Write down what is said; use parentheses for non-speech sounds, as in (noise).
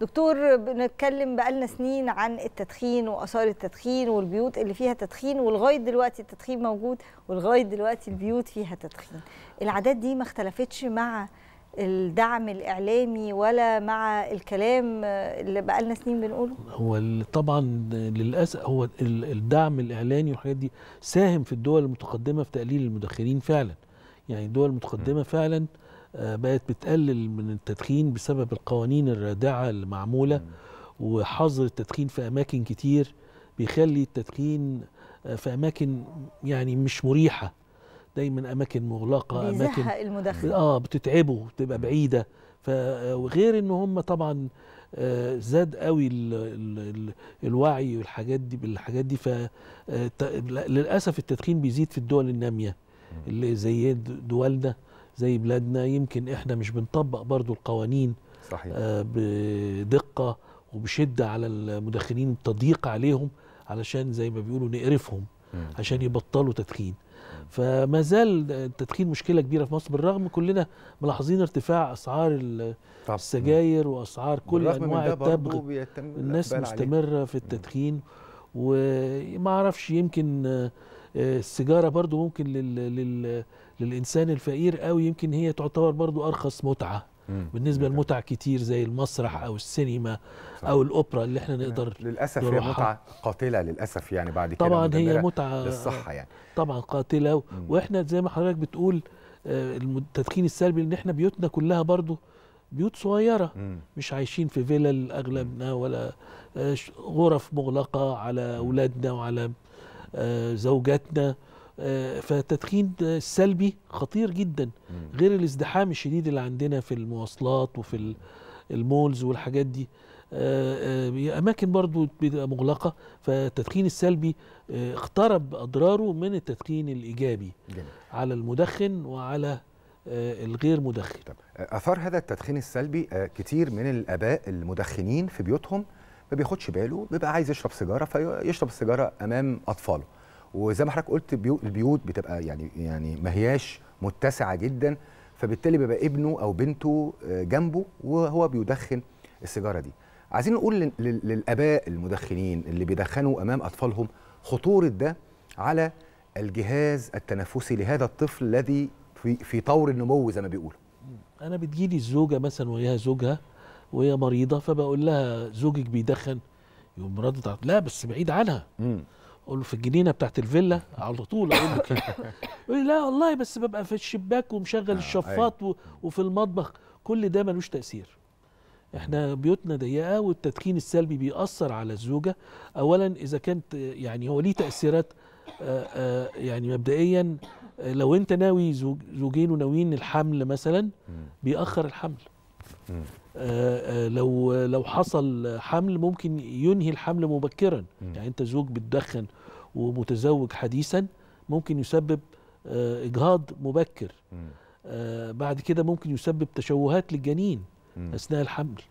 دكتور بنتكلم بقالنا سنين عن التدخين واثار التدخين والبيوت اللي فيها تدخين ولغايه دلوقتي التدخين موجود ولغايه دلوقتي البيوت فيها تدخين العادات دي ما اختلفتش مع الدعم الاعلامي ولا مع الكلام اللي بقالنا سنين بنقوله هو طبعا للاسف هو الدعم الاعلامي والحاجات دي ساهم في الدول المتقدمه في تقليل المدخنين فعلا يعني الدول المتقدمه فعلا آه، بقت بتقلل من التدخين بسبب القوانين الرادعه المعموله وحظر التدخين في اماكن كتير بيخلي التدخين آه، في اماكن يعني مش مريحه دايما اماكن مغلقه اماكن المدخن اه بتتعبه بتبقى بعيده فغير آه، ان هم طبعا زاد قوي الوعي والحاجات دي بالحاجات دي ف للاسف التدخين بيزيد في الدول الناميه اللي زي دولنا زي بلادنا يمكن احنا مش بنطبق برضو القوانين صحيح. آه، بدقه وبشده على المدخنين تضييق عليهم علشان زي ما بيقولوا نقرفهم مم. عشان يبطلوا تدخين فما زال التدخين مشكله كبيره في مصر بالرغم كلنا ملاحظين ارتفاع اسعار السجاير واسعار كل انواع التبغ الناس مستمره في التدخين مم. وما اعرفش يمكن آه، السيجاره برضو ممكن لل... لل... للانسان الفقير قوي يمكن هي تعتبر برضو ارخص متعه بالنسبه لمتع كتير زي المسرح او السينما صح. او الاوبرا اللي احنا نقدر للاسف هي متعه قاتله للاسف يعني بعد كده طبعا هي متعه آه، للصحه يعني طبعا قاتله مم. واحنا زي ما حضرتك بتقول آه، التدخين السلبي ان احنا بيوتنا كلها برضو بيوت صغيرة مم. مش عايشين في فيلل أغلبنا ولا آه، غرف مغلقة على أولادنا وعلى آه، زوجاتنا آه، فالتدخين السلبي خطير جدا غير الازدحام الشديد اللي عندنا في المواصلات وفي المولز والحاجات دي اماكن برضو بتبقى مغلقه فالتدخين السلبي اقترب اضراره من التدخين الايجابي على المدخن وعلى آه، الغير مدخن طب اثار هذا التدخين السلبي آه، كتير من الاباء المدخنين في بيوتهم ما بياخدش باله بيبقى عايز يشرب سيجاره فيشرب السيجاره امام اطفاله وزي ما حضرتك قلت البيوت بتبقى يعني يعني ما هياش متسعه جدا فبالتالي بيبقى ابنه او بنته آه، جنبه وهو بيدخن السيجاره دي عايزين نقول للاباء المدخنين اللي بيدخنوا امام اطفالهم خطوره ده على الجهاز التنفسي لهذا الطفل الذي في في طور النمو زي ما بيقولوا انا بتجيلي الزوجه مثلا وهي زوجها وهي مريضه فبقول لها زوجك بيدخن يقوم ردت لا بس بعيد عنها اقول له في الجنينه بتاعت الفيلا على طول اقول له كده (laughs) يقول لي لا والله بس ببقى في الشباك ومشغل آه، الشفاط أيوة. و... وفي المطبخ كل ده ملوش تاثير احنا بيوتنا ضيقه والتدخين السلبي بيأثر على الزوجه اولا اذا كانت يعني هو ليه تاثيرات آآ آه، آآ آه، يعني مبدئيا لو انت ناوي زوج زوجين وناويين الحمل مثلا بيأخر الحمل آه، آه، لو لو حصل حمل ممكن ينهي الحمل مبكرا يعني انت زوج بتدخن ومتزوج حديثا ممكن يسبب آه، اجهاض مبكر بعد كده ممكن يسبب تشوهات للجنين اثناء الحمل